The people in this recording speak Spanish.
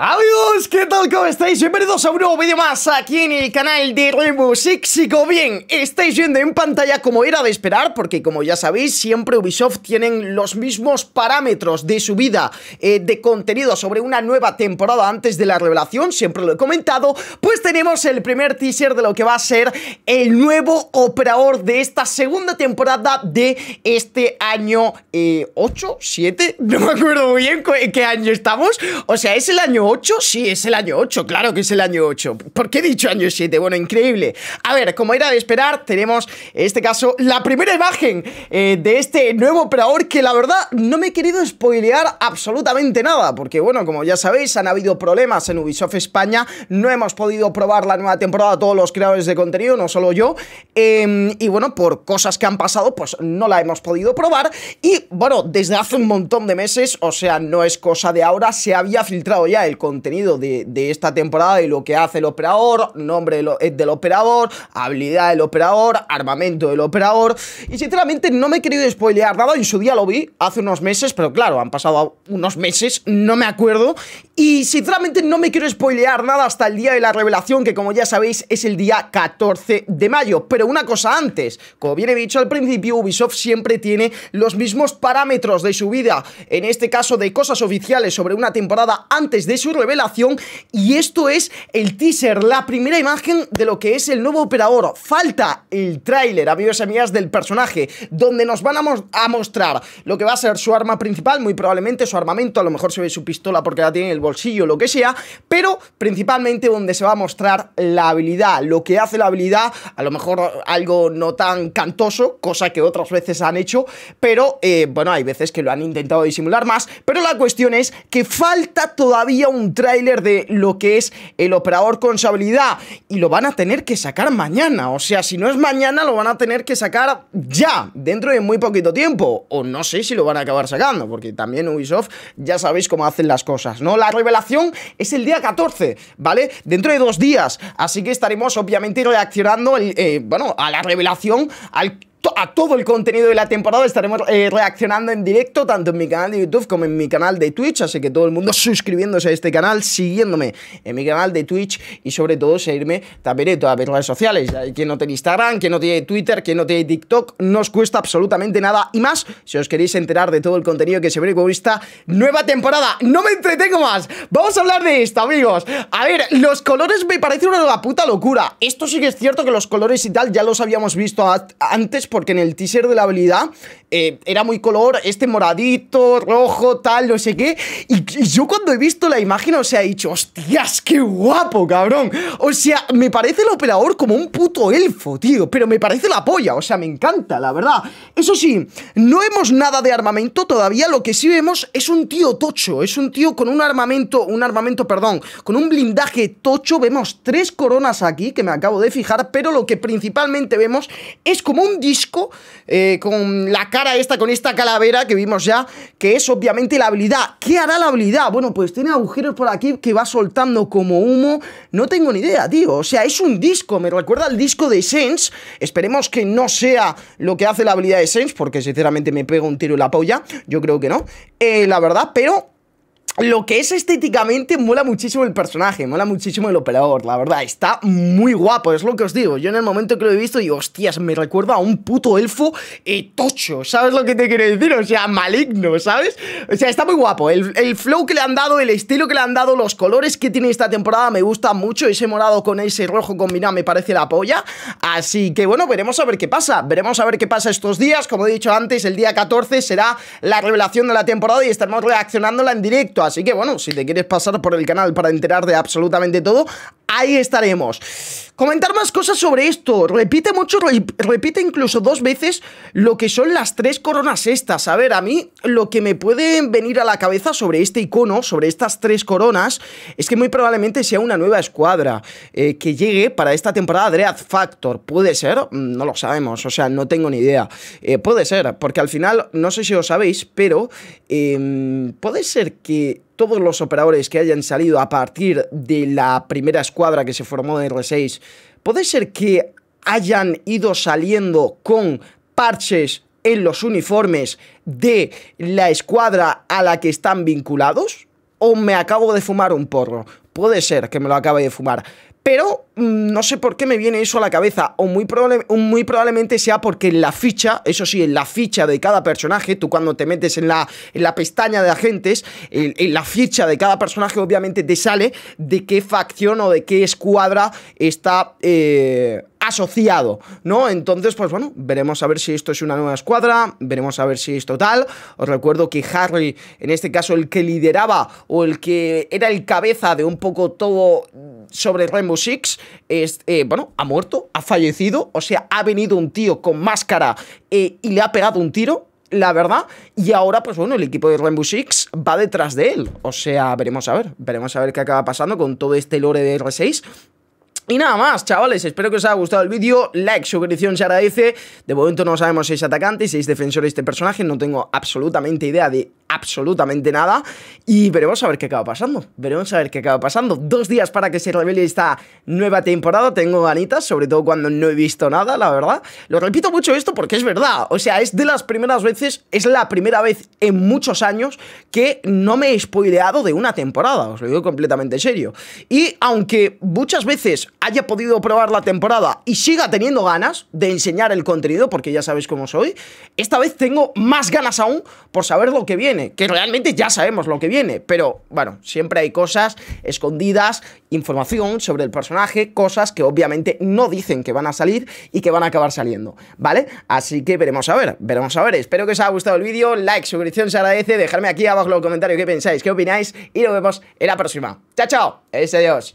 Amigos, ¿qué tal? ¿Cómo estáis? Bienvenidos a un nuevo vídeo más aquí en el canal de Y como Bien, estáis viendo en pantalla como era de esperar Porque como ya sabéis, siempre Ubisoft tienen los mismos parámetros de subida eh, de contenido sobre una nueva temporada antes de la revelación Siempre lo he comentado Pues tenemos el primer teaser de lo que va a ser el nuevo operador de esta segunda temporada de este año eh, ¿8? ¿7? No me acuerdo muy bien en qué año estamos O sea, es el año 8? Sí, es el año 8, claro que es el año 8. ¿Por qué he dicho año 7? Bueno, increíble. A ver, como era de esperar, tenemos en este caso la primera imagen eh, de este nuevo operador que la verdad no me he querido spoilear absolutamente nada, porque bueno, como ya sabéis, han habido problemas en Ubisoft España, no hemos podido probar la nueva temporada todos los creadores de contenido, no solo yo, em, y bueno, por cosas que han pasado, pues no la hemos podido probar, y bueno, desde hace un montón de meses, o sea, no es cosa de ahora, se había filtrado ya el contenido de, esta temporada y lo que hace el operador, nombre eh, del operador, habilidad del operador, armamento del operador. Y sinceramente no me he querido spoilear nada, en su día lo vi hace unos meses, pero claro, han pasado unos meses, no me acuerdo. Y sinceramente no me quiero spoilear nada hasta el día de la revelación, que como ya sabéis es el día 14 de mayo. Pero una cosa antes, como bien he dicho al principio, Ubisoft siempre tiene los mismos parámetros de su vida, en este caso de cosas oficiales sobre una temporada antes de su revelación y esto es el teaser, la primera imagen de lo que es el nuevo operador. Falta el tráiler, amigos y amigas, del personaje, donde nos van a, mostrar lo que va a ser su arma principal, muy probablemente su armamento, a lo mejor se ve su pistola porque la tiene en el bolsillo, lo que sea, pero principalmente donde se va a mostrar la habilidad, lo que hace la habilidad, a lo mejor algo no tan cantoso, cosa que otras veces han hecho, pero eh, bueno, hay veces que lo han intentado disimular más, pero la cuestión es que falta todavía un tráiler de lo que es el operador con sabiduría y lo van a tener que sacar mañana. O sea, si no es mañana, lo van a tener que sacar ya, dentro de muy poquito tiempo. O no sé si lo van a acabar sacando, porque también Ubisoft ya sabéis cómo hacen las cosas, ¿no? La revelación es el día 14, ¿vale? Dentro de dos días. Así que estaremos obviamente reaccionando, eh, bueno, a la revelación, al a todo el contenido de la temporada estaremos eh, reaccionando en directo tanto en mi canal de YouTube como en mi canal de Twitch, así que todo el mundo suscribiéndose a este canal, siguiéndome en mi canal de Twitch y sobre todo seguirme también en todas las redes sociales, quien no tiene Instagram, quien no tiene Twitter, quien no tiene TikTok, no os cuesta absolutamente nada y más si os queréis enterar de todo el contenido que se ve con esta nueva temporada. No me entretengo más, vamos a hablar de esto amigos. A ver, los colores me parece una puta locura, esto sí que es cierto que los colores y tal ya los habíamos visto antes porque en el teaser de la habilidad eh, era muy color, este moradito, rojo, tal, no sé qué. Y, yo cuando he visto la imagen, o sea, he dicho, hostias, qué guapo, cabrón. O sea, me parece el operador como un puto elfo, tío, pero me parece la polla, o sea, me encanta, la verdad. Eso sí, no vemos nada de armamento todavía, lo que sí vemos es un tío tocho, es un tío con un armamento, un armamento, perdón, con un blindaje tocho, vemos tres coronas aquí, que me acabo de fijar, pero lo que principalmente vemos es como un disco eh, con la cara esta, con esta calavera que vimos ya, que es obviamente la habilidad. ¿Qué hará la habilidad? Bueno, pues tiene agujeros por aquí que va soltando como humo. No tengo ni idea, tío. O sea, es un disco, me recuerda al disco de Sense. Esperemos que no sea lo que hace la habilidad de Sense, porque sinceramente me pega un tiro en la polla. Yo creo que no, eh, la verdad, pero lo que es estéticamente mola muchísimo el personaje, mola muchísimo el operador, la verdad, está muy guapo, es lo que os digo. Yo en el momento que lo he visto digo, hostias, me recuerda a un puto elfo etocho tocho, ¿sabes lo que te quiero decir? O sea, maligno, ¿sabes? O sea, está muy guapo, el, el, flow que le han dado, el estilo que le han dado, los colores que tiene esta temporada me gusta mucho, ese morado con ese rojo combinado me parece la polla, así que bueno, veremos a ver qué pasa, veremos a ver qué pasa estos días, como he dicho antes, el día 14 será la revelación de la temporada y estaremos reaccionándola en directo, Así que bueno, si te quieres pasar por el canal para enterar de absolutamente todo, ahí estaremos. Comentar más cosas sobre esto. Repite mucho, repite incluso dos veces lo que son las tres coronas estas. A ver, a mí lo que me puede venir a la cabeza sobre este icono, sobre estas tres coronas, es que muy probablemente sea una nueva escuadra eh, que llegue para esta temporada Dread Factor. ¿Puede ser? Mm, no lo sabemos, o sea, no tengo ni idea. Eh, puede ser, porque al final, no sé si lo sabéis, pero em, puede ser que todos los operadores que hayan salido a partir de la primera escuadra que se formó en R6, puede ser que hayan ido saliendo con parches en los uniformes de la escuadra a la que están vinculados? ¿O me acabo de fumar un porro? Puede ser que me lo acabe de fumar pero mm, no sé por qué me viene eso a la cabeza, o muy, muy probablemente sea porque en la ficha, eso sí, en la ficha de cada personaje, tú cuando te metes en la, en la pestaña de agentes, en, la ficha de cada personaje obviamente te sale de qué facción o de qué escuadra está... Eh, asociado, ¿no? Entonces, pues bueno, veremos a ver si esto es una nueva escuadra, veremos a ver si es total. Os recuerdo que Harry, en este caso el que lideraba o el que era el cabeza de un poco todo sobre Rainbow Six, es, eh, bueno, ha muerto, ha fallecido, o sea, ha venido un tío con máscara eh, y le ha pegado un tiro, la verdad. Y ahora, pues bueno, el equipo de Rainbow Six va detrás de él. O sea, veremos a ver, veremos a ver qué acaba pasando con todo este lore de R6. Y nada más, chavales, espero que os haya gustado el vídeo, like, suscripción se agradece, de momento no sabemos si es atacante, si es defensor de este personaje, no tengo absolutamente idea de absolutamente nada. Y veremos a ver qué acaba pasando. Veremos a ver qué acaba pasando. Dos días para que se revele esta nueva temporada. Tengo ganitas, sobre todo cuando no he visto nada, la verdad. Lo repito mucho esto porque es verdad. O sea, es de las primeras veces, es la primera vez en muchos años que no me he spoileado de una temporada. Os lo digo completamente serio. Y aunque muchas veces haya podido probar la temporada y siga teniendo ganas de enseñar el contenido, porque ya sabéis cómo soy, esta vez tengo más ganas aún por saber lo que viene que realmente ya sabemos lo que viene, pero bueno, siempre hay cosas escondidas, información sobre el personaje, cosas que obviamente no dicen que van a salir y que van a acabar saliendo, ¿vale? Así que veremos a ver, veremos a ver, espero que os haya gustado el vídeo, like, suscripción se agradece, dejadme aquí abajo en los comentarios qué pensáis, qué opináis y nos vemos en la próxima. ¡Chao, chao! Es adiós.